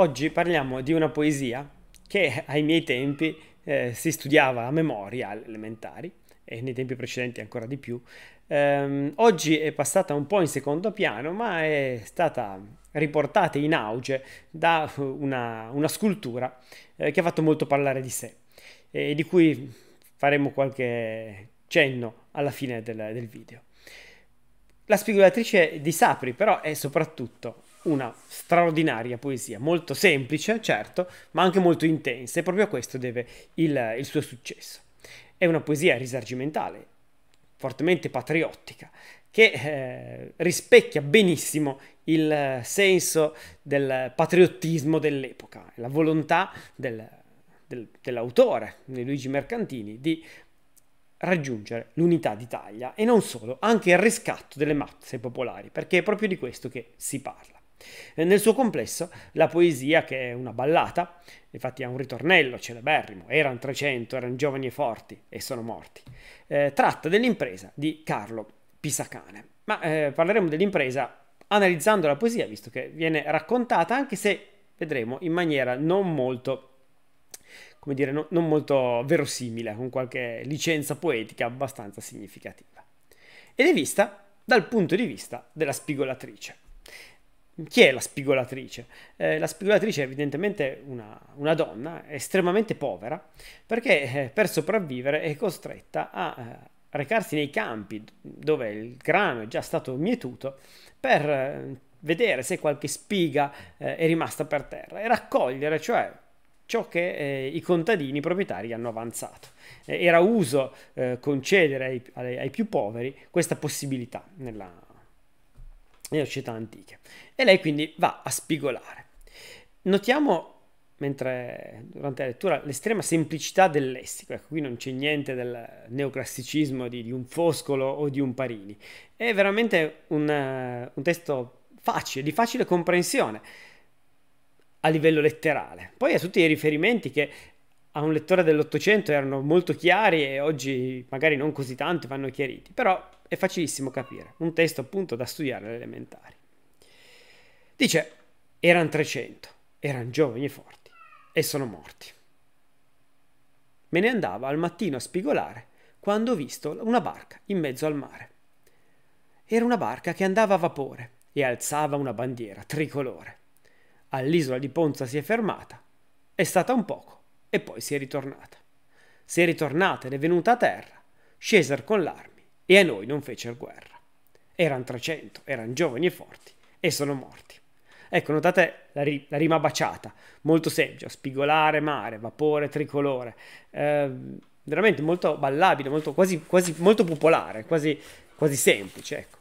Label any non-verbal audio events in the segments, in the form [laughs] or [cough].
Oggi parliamo di una poesia che ai miei tempi eh, si studiava a memoria alle elementari e nei tempi precedenti ancora di più. Ehm, oggi è passata un po' in secondo piano, ma è stata riportata in auge da una, una scultura eh, che ha fatto molto parlare di sé e di cui faremo qualche cenno alla fine del, del video. La spigolatrice di Sapri però è soprattutto una straordinaria poesia, molto semplice, certo, ma anche molto intensa, e proprio a questo deve il, il suo successo. È una poesia risargimentale, fortemente patriottica, che eh, rispecchia benissimo il senso del patriottismo dell'epoca, la volontà del, del, dell'autore, di Luigi Mercantini, di raggiungere l'unità d'Italia e non solo, anche il riscatto delle mazze popolari, perché è proprio di questo che si parla. Nel suo complesso, la poesia, che è una ballata, infatti ha un ritornello celeberrimo, erano 300, erano giovani e forti e sono morti, eh, tratta dell'impresa di Carlo Pisacane. Ma eh, parleremo dell'impresa analizzando la poesia, visto che viene raccontata, anche se vedremo in maniera non molto come dire, no, non molto verosimile, con qualche licenza poetica abbastanza significativa. Ed è vista dal punto di vista della spigolatrice. Chi è la spigolatrice? Eh, la spigolatrice è evidentemente una, una, donna estremamente povera perché eh, per sopravvivere è costretta a eh, recarsi nei campi dove il grano è già stato mietuto per eh, vedere se qualche spiga è rimasta per terra e raccogliere, cioè ciò che eh, i contadini i proprietari hanno avanzato. Eh, era uso eh, concedere ai, ai, ai, più poveri questa possibilità nella, nelle società antiche. E lei quindi va a spigolare. Notiamo mentre durante la lettura l'estrema semplicità del lessico, ecco qui non c'è niente del neoclassicismo di, di un Foscolo o di un Parini, è veramente un, un testo facile, di facile comprensione a livello letterale. Poi ha tutti i riferimenti che a un lettore dell'Ottocento erano molto chiari e oggi magari non così tanto vanno chiariti, però è facilissimo capire, un testo appunto da studiare alle elementari. Dice, erano 300, erano giovani e forti, e sono morti. Me ne andava al mattino a spigolare quando ho visto una barca in mezzo al mare. Era una barca che andava a vapore e alzava una bandiera tricolore. All'isola di Ponza si è fermata, è stata un poco e poi si è ritornata. Si è ritornata ed è venuta a terra, scesero con l'armi, e a noi non fecero guerra. Eran 300, erano giovani e forti, e sono morti. Ecco, notate la, ri- la rima baciata, molto semplice, spigolare, mare, vapore, tricolore. Eh, veramente molto ballabile, molto, quasi, quasi molto popolare, quasi, quasi semplice, ecco.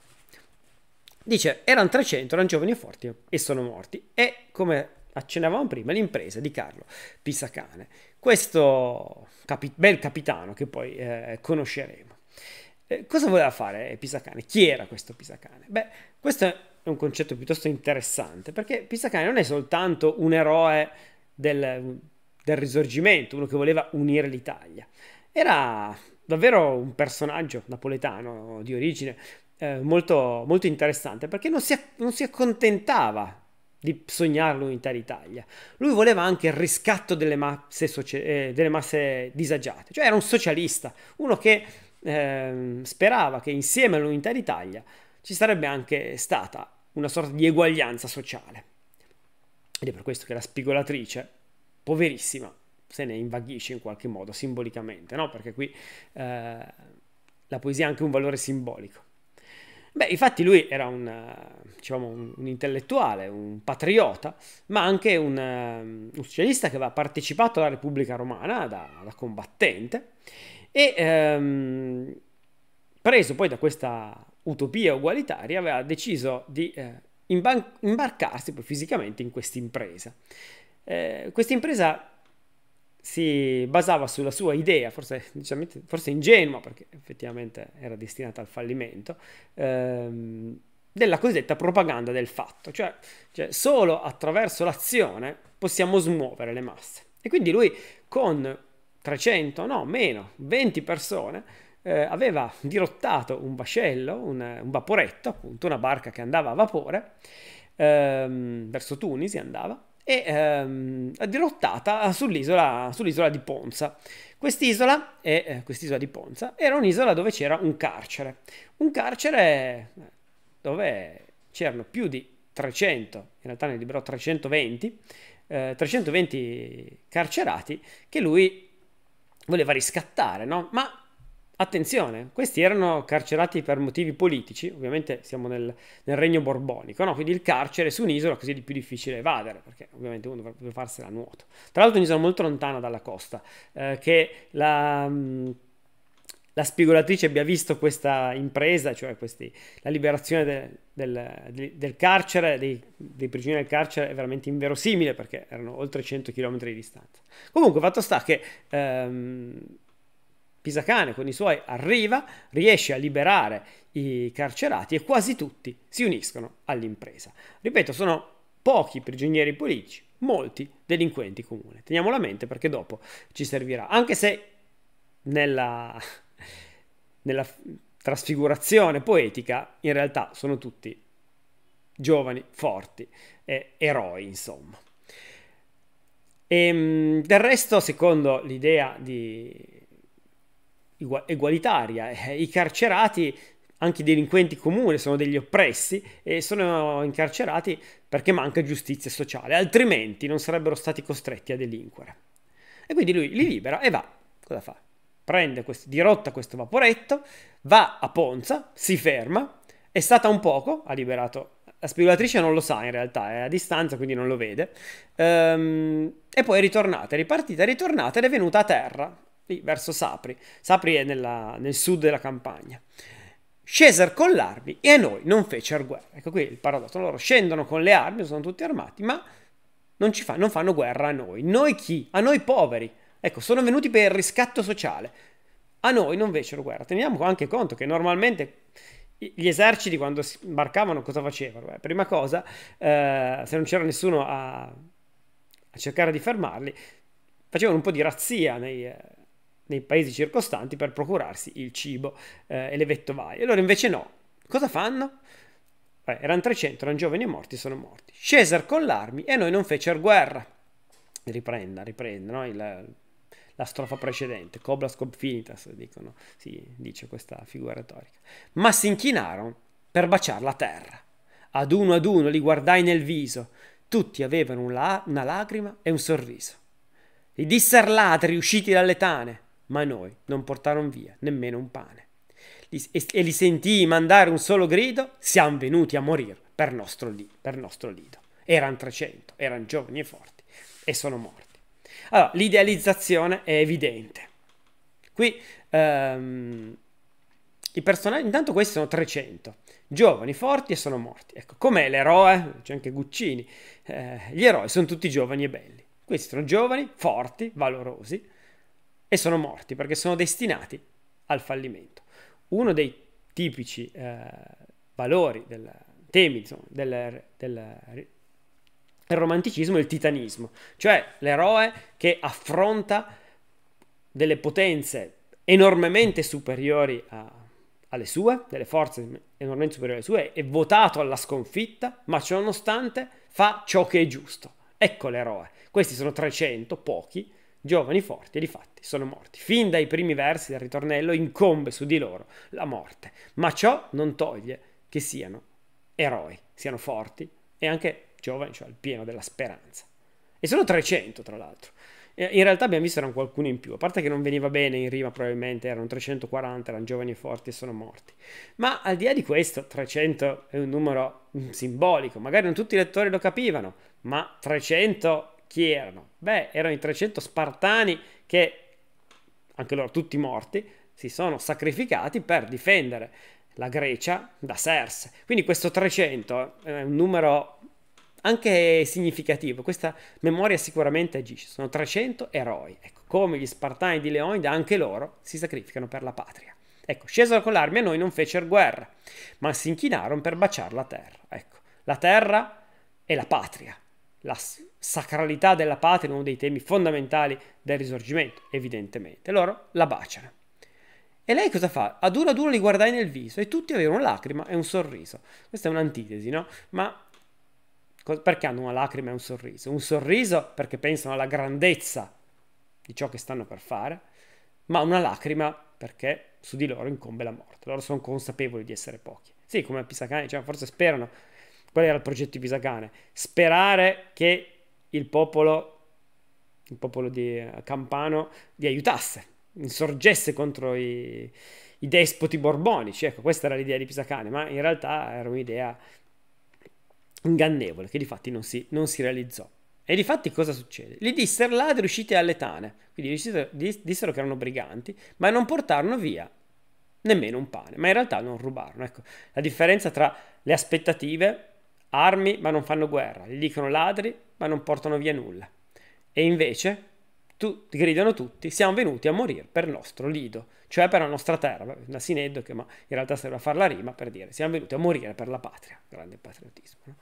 Dice, erano 300, erano giovani e forti e sono morti. E come accennavamo prima, l'impresa di Carlo Pisacane, questo capi- bel capitano che poi eh, conosceremo. Eh, cosa voleva fare Pisacane? Chi era questo Pisacane? Beh, questo è un concetto piuttosto interessante perché Pisacane non è soltanto un eroe del, del risorgimento, uno che voleva unire l'Italia, era davvero un personaggio napoletano di origine eh, molto, molto interessante perché non si, non si accontentava di sognare l'unità d'Italia. Lui voleva anche il riscatto delle masse, eh, delle masse disagiate, cioè era un socialista, uno che eh, sperava che insieme all'unità d'Italia ci sarebbe anche stata una sorta di eguaglianza sociale. Ed è per questo che la spigolatrice, poverissima, se ne invaghisce in qualche modo simbolicamente, no? perché qui eh, la poesia ha anche un valore simbolico. Beh, infatti lui era un, eh, diciamo, un, un intellettuale, un patriota, ma anche un, eh, un, socialista che aveva partecipato alla Repubblica Romana da, da combattente e ehm, preso poi da questa utopia ugualitaria aveva deciso di eh, imbarcarsi poi fisicamente in questa impresa. Eh, questa impresa si basava sulla sua idea, forse, diciamo, forse ingenua, perché effettivamente era destinata al fallimento, ehm, della cosiddetta propaganda del fatto, cioè, cioè solo attraverso l'azione possiamo smuovere le masse. E quindi lui con 300, no, meno, 20 persone, eh, aveva dirottato un vascello, un, un, vaporetto, appunto una barca che andava a vapore, ehm, verso Tunisi andava, e ehm, dirottata sull'isola, sull'isola di Ponza. Quest'isola, eh, quest'isola di Ponza era un'isola dove c'era un carcere, un carcere eh, dove c'erano più di 300, in realtà ne liberò 320, eh, 320 carcerati che lui voleva riscattare, no? Ma Attenzione, questi erano carcerati per motivi politici, ovviamente siamo nel, nel regno borbonico, no? quindi il carcere su un'isola così è di più difficile evadere, perché ovviamente uno dovrebbe farsela a nuoto. Tra l'altro un'isola molto lontana dalla costa, eh, che la, mm, la, spigolatrice abbia visto questa impresa, cioè questi, la liberazione de, del, del, carcere, dei, dei, prigionieri del carcere, è veramente inverosimile, perché erano oltre 100 km di distanza. Comunque, fatto sta che... Ehm, Pisacane con i suoi arriva, riesce a liberare i carcerati e quasi tutti si uniscono all'impresa. Ripeto, sono pochi prigionieri politici, molti delinquenti comuni. Teniamolo a mente perché dopo ci servirà. Anche se nella, nella trasfigurazione poetica in realtà sono tutti giovani, forti, eh, eroi, insomma. E, ehm, del resto, secondo l'idea di egualitaria. Eh, I carcerati, anche i delinquenti comuni, sono degli oppressi e sono incarcerati perché manca giustizia sociale, altrimenti non sarebbero stati costretti a delinquere. E quindi lui li libera e va. Cosa fa? Prende questo, dirotta questo vaporetto, va a Ponza, si ferma, è stata un poco, ha liberato la spigolatrice non lo sa in realtà, è a distanza quindi non lo vede. Ehm, e poi è ritornata, è ripartita, è ritornata ed è venuta a terra lì verso Sapri. Sapri è nella, nel sud della campagna. Scesero con l'armi e a noi non fecero guerra. Ecco qui il paradosso. Loro scendono con le armi, sono tutti armati, ma non, ci fanno, non fanno guerra a noi. Noi chi? A noi poveri. Ecco, sono venuti per il riscatto sociale. A noi non fecero guerra. Teniamo anche conto che normalmente gli eserciti quando sbarcavano cosa facevano? Beh, prima cosa, eh, se non c'era nessuno a, a, cercare di fermarli, facevano un po' di razzia nei, eh, nei paesi circostanti per procurarsi il cibo eh, e le vettovaglie. Loro invece no, cosa fanno? Beh, erano 300, erano giovani e morti, sono morti. Scesero con l'armi e noi non fecero guerra. Riprenda, riprenda no? Il, la strofa precedente, Cobra cob finitas, dicono, si dice questa figura retorica. Ma si inchinarono per baciare la terra. Ad uno ad uno li guardai nel viso, tutti avevano una, una lacrima e un sorriso. I disserlati usciti dalle tane, ma noi non portarono via nemmeno un pane. E li sentii mandare un solo grido, siamo venuti a morire per nostro, per nostro lido. Erano 300, erano giovani e forti e sono morti. Allora, l'idealizzazione è evidente. Qui ehm, i personaggi, intanto questi sono 300, giovani, forti e sono morti. Ecco, com'è l'eroe? C'è anche Guccini. Eh, gli eroi sono tutti giovani e belli. Questi sono giovani, forti, valorosi, e sono morti perché sono destinati al fallimento. Uno dei tipici eh, valori, del, temi insomma, del, del, del romanticismo è il titanismo, cioè l'eroe che affronta delle potenze enormemente superiori a, alle sue, delle forze enormemente superiori alle sue, è votato alla sconfitta, ma ciononostante fa ciò che è giusto. Ecco l'eroe. Questi sono 300, pochi, giovani forti e di fatti sono morti. Fin dai primi versi del ritornello incombe su di loro la morte, ma ciò non toglie che siano eroi, siano forti e anche giovani, cioè al pieno della speranza. E sono 300 tra l'altro. In realtà abbiamo visto erano qualcuno in più, a parte che non veniva bene in rima probabilmente, erano 340, erano giovani e forti e sono morti. Ma al di là di questo, 300 è un numero simbolico, magari non tutti i lettori lo capivano, ma 300 chi erano? Beh, erano i 300 spartani che, anche loro tutti morti, si sono sacrificati per difendere la Grecia da Serse. Quindi questo 300 è un numero anche significativo, questa memoria sicuramente agisce, sono 300 eroi, ecco, come gli Spartani di Leonida, anche loro si sacrificano per la patria. Ecco, scesero con e noi non fecero guerra, ma si inchinarono per baciare la terra. Ecco, la terra è la patria, la, sacralità della patria, uno dei temi fondamentali del risorgimento, evidentemente. Loro la baciano. E lei cosa fa? A dura dura li guardai nel viso e tutti avevano una lacrima e un sorriso. Questa è un'antitesi, no? Ma perché hanno una lacrima e un sorriso? Un sorriso perché pensano alla grandezza di ciò che stanno per fare, ma una lacrima perché su di loro incombe la morte. Loro sono consapevoli di essere pochi. Sì, come a Pisacane, cioè forse sperano. Qual era il progetto di Pisacane? Sperare che il popolo, il popolo di eh, Campano vi aiutasse, insorgesse contro i, i despoti borbonici. Ecco, questa era l'idea di Pisacane, ma in realtà era un'idea ingannevole che di fatti non si, non si realizzò. E di fatti cosa succede? Li dissero ladri usciti alle tane, quindi dissero, dissero che erano briganti, ma non portarono via nemmeno un pane, ma in realtà non rubarono. Ecco, la differenza tra le aspettative armi ma non fanno guerra, gli dicono ladri ma non portano via nulla. E invece tu, gridano tutti, siamo venuti a morire per il nostro lido, cioè per la nostra terra, una sineddoche, ma in realtà serve a fare la rima per dire siamo venuti a morire per la patria, grande patriottismo. No?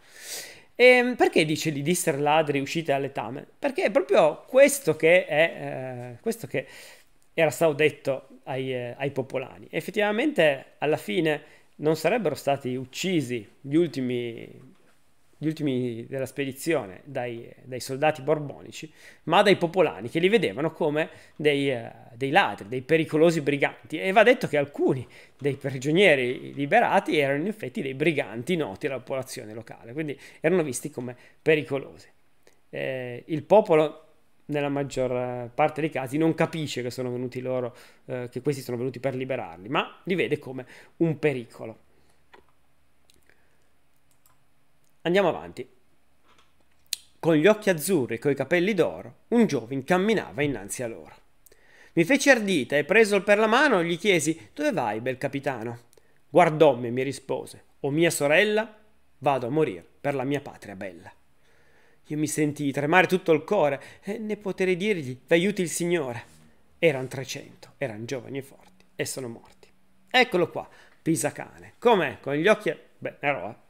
E ehm, perché dice di disser ladri uscite dalle Perché è proprio questo che, è, eh, questo che era stato detto ai, eh, ai popolani. effettivamente alla fine non sarebbero stati uccisi gli ultimi gli ultimi della spedizione dai, dai, soldati borbonici, ma dai popolani che li vedevano come dei, eh, dei, ladri, dei pericolosi briganti. E va detto che alcuni dei prigionieri liberati erano in effetti dei briganti noti alla popolazione locale, quindi erano visti come pericolosi. Eh, il popolo nella maggior eh, parte dei casi non capisce che, loro, eh, che questi sono venuti per liberarli, ma li vede come un pericolo. Andiamo avanti. Con gli occhi azzurri e coi capelli d'oro, un giovin camminava innanzi a loro. Mi fece ardita e preso per la mano gli chiesi Dove vai, bel capitano? Guardommi e mi rispose O mia sorella, vado a morire per la mia patria bella. Io mi sentii tremare tutto il cuore e ne potrei dirgli V'aiuti il Signore. Erano trecento, erano giovani e forti e sono morti. Eccolo qua, Pisacane. Com'è? Con gli occhi... Beh, ero,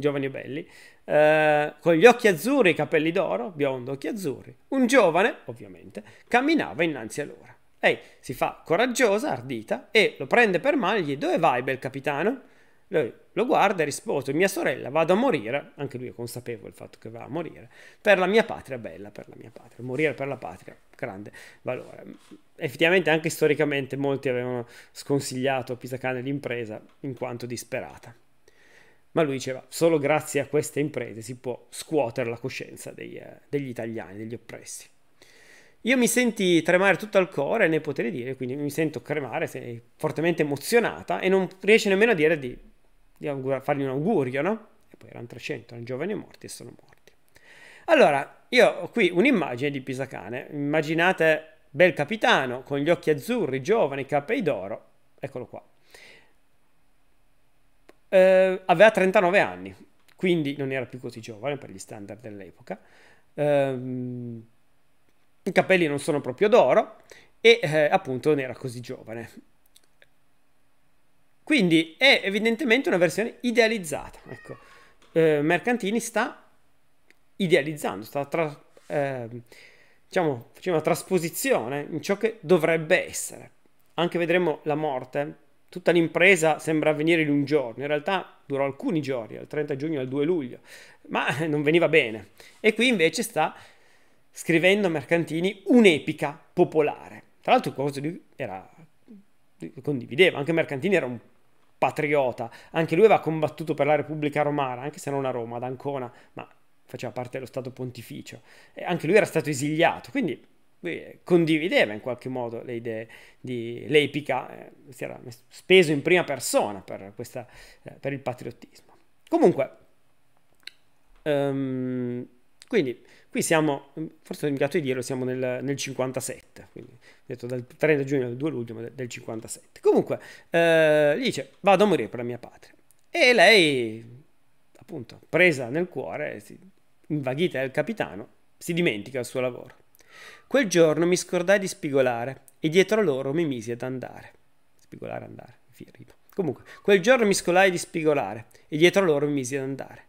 giovani e belli, eh, con gli occhi azzurri e i capelli d'oro, biondo, occhi azzurri. Un giovane, ovviamente, camminava innanzi a loro. Lei si fa coraggiosa, ardita, e lo prende per mano e gli dice dove vai, bel capitano? Lui lo guarda e risponde, mia sorella, vado a morire, anche lui è consapevole del fatto che va a morire, per la mia patria, bella per la mia patria, morire per la patria, grande valore. Effettivamente anche storicamente molti avevano sconsigliato a Pisacane l'impresa in quanto disperata ma lui diceva solo grazie a queste imprese si può scuotere la coscienza degli, eh, degli italiani, degli oppressi. Io mi senti tremare tutto al cuore nel potrei dire, quindi mi sento cremare, sei fortemente emozionata e non riesce nemmeno a dire di, di augura, fargli un augurio, no? E poi erano 300, erano giovani morti e sono morti. Allora, io ho qui un'immagine di Pisacane, immaginate bel capitano con gli occhi azzurri, giovani, capelli d'oro, eccolo qua eh, aveva 39 anni, quindi non era più così giovane per gli standard dell'epoca. Eh, I capelli non sono proprio d'oro e eh, appunto non era così giovane. Quindi è evidentemente una versione idealizzata. Ecco, eh, Mercantini sta idealizzando, sta tra, ehm, diciamo, facendo una trasposizione in ciò che dovrebbe essere. Anche vedremo la morte Tutta l'impresa sembra avvenire in un giorno, in realtà durò alcuni giorni, dal 30 giugno al 2 luglio, ma [laughs] non veniva bene. E qui invece sta scrivendo Mercantini un'epica popolare. Tra l'altro cosa lui era, condivideva, anche Mercantini era un patriota, anche lui aveva combattuto per la Repubblica Romana, anche se non a Roma, ad Ancona, ma faceva parte dello Stato Pontificio, e anche lui era stato esiliato, quindi eh, condivideva in qualche modo le idee di Leipica, eh, si era speso in prima persona per, questa, eh, per il patriottismo. Comunque, um, quindi qui siamo, mm, forse ho dimenticato di dirlo, siamo nel, nel 57, quindi detto dal 30 giugno al 2 luglio del, 57. Comunque, eh, dice, vado a morire per la mia patria. E lei, appunto, presa nel cuore, si, invaghita dal capitano, si dimentica il suo lavoro Quel giorno mi scordai di spigolare e dietro loro mi misi ad andare. Spigolare, andare, rima. Comunque, quel giorno mi scolai di spigolare e dietro loro mi misi ad andare.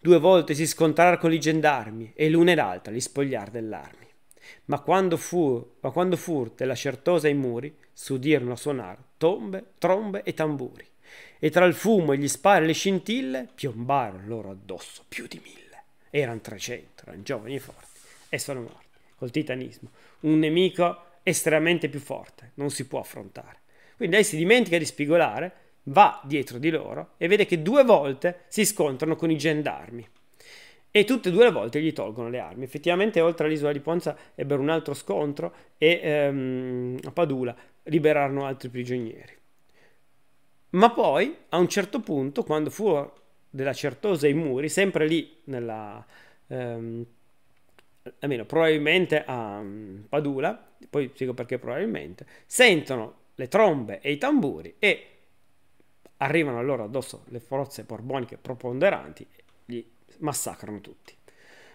Due volte si scontrarono con i gendarmi e l'una e l'altra li spogliar dell'armi. Ma quando, fu, ma quando fur della certosa i muri, s'udirono suonar tombe, trombe e tamburi. E tra il fumo e gli spari e le scintille piombarono loro addosso più di mille. Erano trecento, erano giovani e forti, e sono morti col titanismo, un nemico estremamente più forte, non si può affrontare. Quindi lei si dimentica di spigolare, va dietro di loro e vede che due volte si scontrano con i gendarmi. E tutte e due le volte gli tolgono le armi. Effettivamente, oltre all'isola di Ponza, ebbero un altro scontro e ehm, a Padula liberarono altri prigionieri. Ma poi, a un certo punto, quando furono della Certosa i muri, sempre lì nella, ehm, almeno probabilmente a mm, Padula, poi spiego perché probabilmente, sentono le trombe e i tamburi e arrivano allora addosso le forze borboniche preponderanti e li massacrano tutti.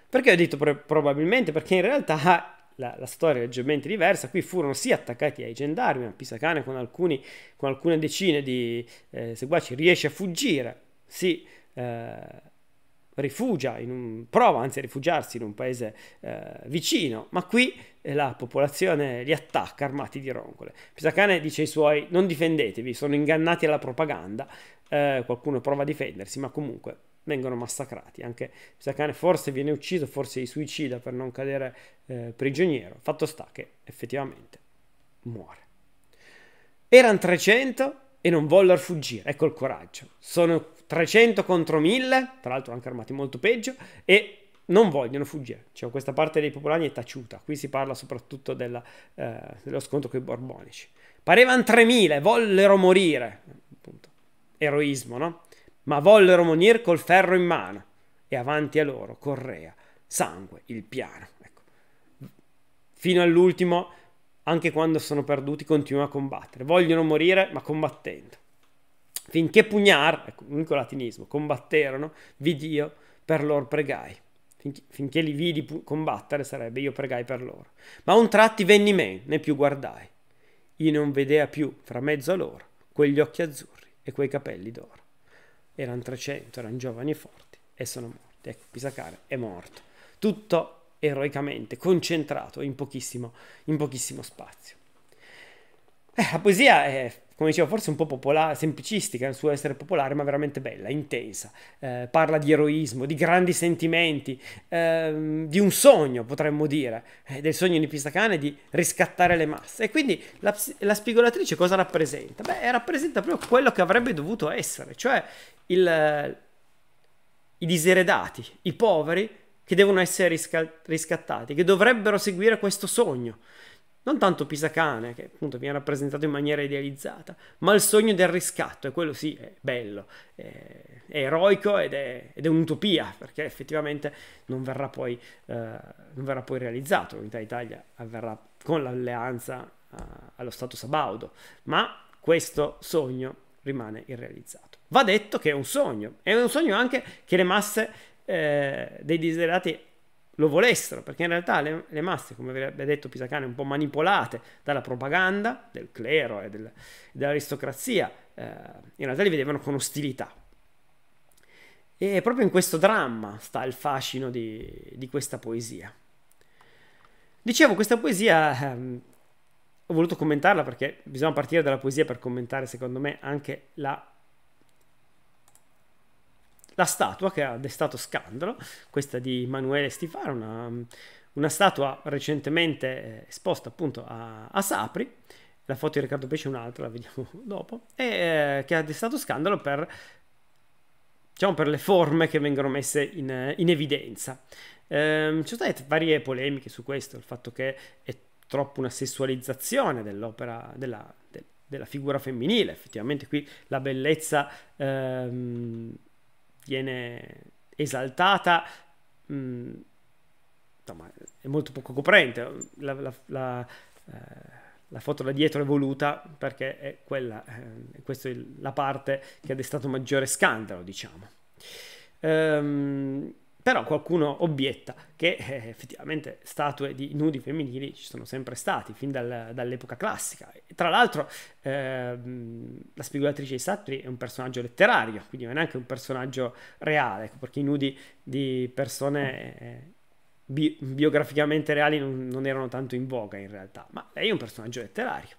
Perché ho detto pre- probabilmente? Perché in realtà [laughs] la, la, storia è leggermente diversa, qui furono sì attaccati ai gendarmi, ma Pisacane con, alcuni, con alcune decine di eh, seguaci riesce a fuggire, sì, eh, rifugia, un, prova anzi a rifugiarsi in un paese eh, vicino, ma qui eh, la popolazione li attacca armati di roncole. Pisacane dice ai suoi non difendetevi, sono ingannati alla propaganda, eh, qualcuno prova a difendersi, ma comunque vengono massacrati. Anche Pisacane forse viene ucciso, forse si suicida per non cadere eh, prigioniero. Fatto sta che effettivamente muore. Erano 300 e non vollero fuggire, ecco il coraggio. Sono 300 contro 1000, tra l'altro anche armati molto peggio, e non vogliono fuggire. Cioè, questa parte dei popolani è taciuta. Qui si parla soprattutto della, eh, dello scontro con i borbonici. Parevano 3000, vollero morire. Appunto. Eroismo, no? Ma vollero morire col ferro in mano. E avanti a loro correa, sangue, il piano. Ecco. Fino all'ultimo, anche quando sono perduti, continuano a combattere. Vogliono morire, ma combattendo. Finché pugnar, ecco, unico latinismo, combatterono, vidi io per loro pregai. Finché, finché li vidi combattere sarebbe io pregai per loro. Ma un tratti venni me, né più guardai. Io non vedea più, fra mezzo a loro, quegli occhi azzurri e quei capelli d'oro. Erano 300, erano giovani e forti, e sono morti. Ecco, Pisacare è morto. Tutto eroicamente, concentrato in pochissimo, in pochissimo spazio. Eh, la poesia è, come dicevo, forse un po' popolare, semplicistica nel suo essere popolare, ma veramente bella, intensa. Eh, parla di eroismo, di grandi sentimenti, ehm, di un sogno, potremmo dire, eh, del sogno di Pistacane di riscattare le masse. E quindi la, la spigolatrice cosa rappresenta? Beh, rappresenta proprio quello che avrebbe dovuto essere, cioè il, i diseredati, i poveri che devono essere riscattati, che dovrebbero seguire questo sogno non tanto Pisacane, che appunto viene rappresentato in maniera idealizzata, ma il sogno del riscatto, e quello sì, è bello, è, è eroico ed è, ed è, un'utopia, perché effettivamente non verrà poi, eh, non verrà poi realizzato, l'unità d'Italia avverrà con l'alleanza eh, allo Stato Sabaudo, ma questo sogno rimane irrealizzato. Va detto che è un sogno, è un sogno anche che le masse eh, dei desiderati lo volessero, perché in realtà le, le masse, come avrebbe detto Pisacane, un po' manipolate dalla propaganda del clero e del, dell'aristocrazia, eh, in realtà li vedevano con ostilità. E proprio in questo dramma sta il fascino di, di questa poesia. Dicevo, questa poesia ehm, ho voluto commentarla perché bisogna partire dalla poesia per commentare, secondo me, anche la la statua che ha destato scandalo, questa di Emanuele Stifaro, una, una, statua recentemente eh, esposta appunto a, a Sapri, la foto di Riccardo Pesce è un'altra, la vediamo [laughs] dopo, e, eh, che ha destato scandalo per, diciamo, per le forme che vengono messe in, eh, in evidenza. Ehm, ci sono state varie polemiche su questo, il fatto che è troppo una sessualizzazione dell'opera, della, de, della figura femminile, effettivamente qui la bellezza... Ehm, viene esaltata, mh, mm, insomma, è molto poco coprente. La, la, la, eh, la, foto da dietro è voluta perché è quella, eh, questa è la parte che ha destato maggiore scandalo, diciamo. Ehm, però qualcuno obietta che eh, effettivamente statue di nudi femminili ci sono sempre stati, fin dal, dall'epoca classica. Tra l'altro eh, la spigolatrice di Satri è un personaggio letterario, quindi non è neanche un personaggio reale, ecco, perché i nudi di persone eh, bi- biograficamente reali non, non, erano tanto in voga in realtà, ma lei è un personaggio letterario.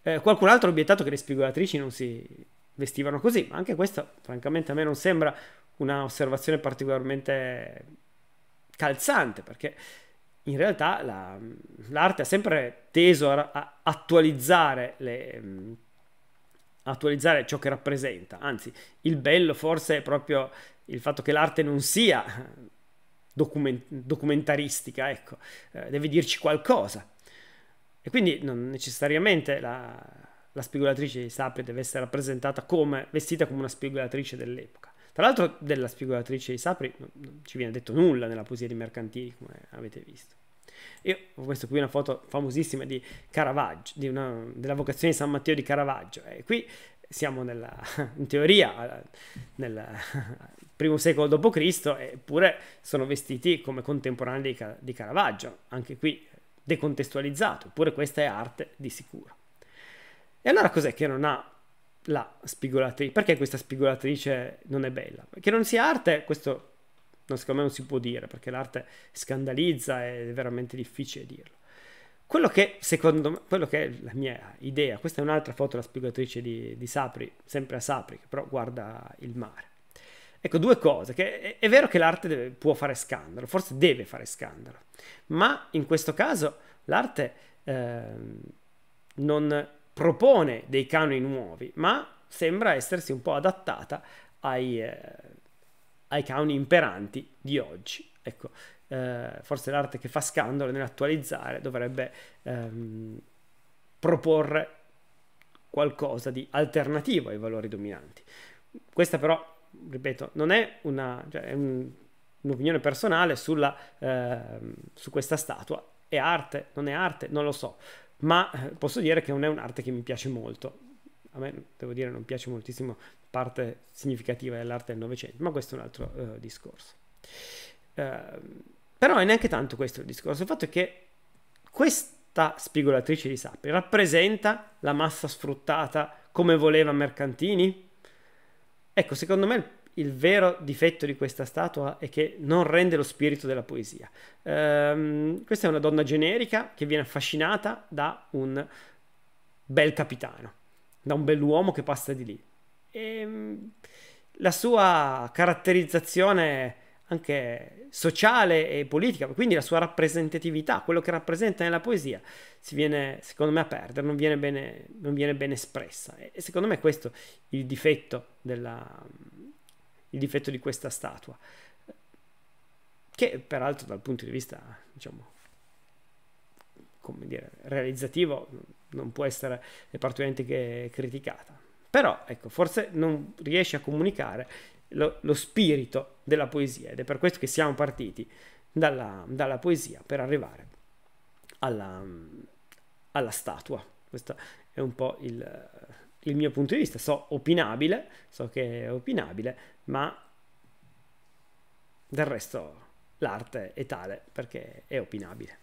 Eh, qualcun altro ha obiettato che le spigolatrici non si vestivano così, ma anche questo francamente a me non sembra una osservazione particolarmente calzante, perché in realtà la, l'arte ha sempre teso a, a attualizzare, le, mm, attualizzare ciò che rappresenta, anzi il bello forse è proprio il fatto che l'arte non sia document- documentaristica, ecco, eh, deve dirci qualcosa. E quindi non necessariamente la, la spigolatrice di Sapio deve essere rappresentata come vestita come una spigolatrice dell'epoca. Tra l'altro della spigolatrice di Sapri non ci viene detto nulla nella poesia di Mercantini, come avete visto. Io ho messo qui una foto famosissima di Caravaggio, di una, della vocazione di San Matteo di Caravaggio. E qui siamo nella, [laughs] in teoria nel [laughs] primo secolo d.C., eppure sono vestiti come contemporanei di Caravaggio, anche qui decontestualizzato, eppure questa è arte di sicuro. E allora cos'è che non ha la spigolatrice. Perché questa spigolatrice non è bella? Che non sia arte, questo non, secondo me non si può dire, perché l'arte scandalizza ed è veramente difficile dirlo. Quello che secondo me, quello che è la mia idea, questa è un'altra foto della spigolatrice di, di Sapri, sempre a Sapri, che però guarda il mare. Ecco, due cose, che è, è vero che l'arte deve, può fare scandalo, forse deve fare scandalo, ma in questo caso l'arte eh, non propone dei canoni nuovi, ma sembra essersi un po' adattata ai, eh, ai canoni imperanti di oggi. Ecco, eh, forse l'arte che fa scandalo nell'attualizzare dovrebbe ehm, proporre qualcosa di alternativo ai valori dominanti. Questa però, ripeto, non è una... Cioè è un, un'opinione personale sulla, eh, su questa statua. È arte? Non è arte? Non lo so ma eh, posso dire che non è un'arte che mi piace molto. A me, devo dire, non piace moltissimo parte significativa dell'arte del Novecento, ma questo è un altro eh, discorso. Eh, però è neanche tanto questo il discorso, il fatto è che questa spigolatrice di sapi rappresenta la massa sfruttata come voleva Mercantini? Ecco, secondo me il il vero difetto di questa statua è che non rende lo spirito della poesia. Ehm, questa è una donna generica che viene affascinata da un bel capitano, da un bell'uomo che passa di lì. E ehm, la sua caratterizzazione anche sociale e politica, quindi la sua rappresentatività, quello che rappresenta nella poesia, si viene, secondo me, a perdere, non viene bene, non viene bene espressa. E secondo me questo è il difetto della, il difetto di questa statua, che peraltro dal punto di vista, diciamo, come dire, realizzativo non può essere particolarmente criticata. Però, ecco, forse non riesce a comunicare lo, lo, spirito della poesia ed è per questo che siamo partiti dalla, dalla poesia per arrivare alla, alla statua. Questo è un po' il, il mio punto di vista, so opinabile, so che è opinabile, ma del resto l'arte è tale perché è opinabile.